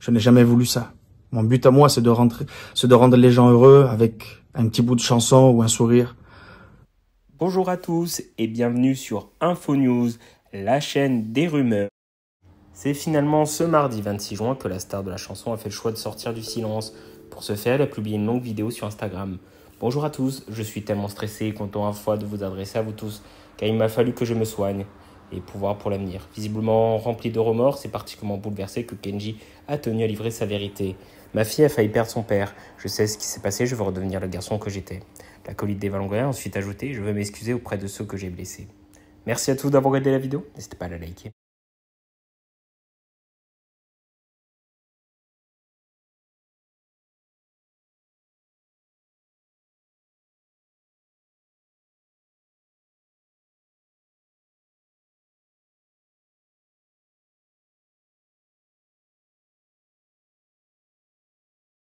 Je n'ai jamais voulu ça. Mon but à moi, c'est de, de rendre les gens heureux avec un petit bout de chanson ou un sourire. Bonjour à tous et bienvenue sur InfoNews, la chaîne des rumeurs. C'est finalement ce mardi 26 juin que la star de la chanson a fait le choix de sortir du silence. Pour ce faire, elle a publié une longue vidéo sur Instagram. Bonjour à tous, je suis tellement stressé et content à fois de vous adresser à vous tous, car il m'a fallu que je me soigne et pouvoir pour l'avenir. Visiblement rempli de remords, c'est particulièrement bouleversé que Kenji a tenu à livrer sa vérité. Ma fille a failli perdre son père. Je sais ce qui s'est passé, je veux redevenir le garçon que j'étais. La colite des Valangriens a ensuite ajouté Je veux m'excuser auprès de ceux que j'ai blessés. Merci à tous d'avoir regardé la vidéo, n'hésitez pas à la liker.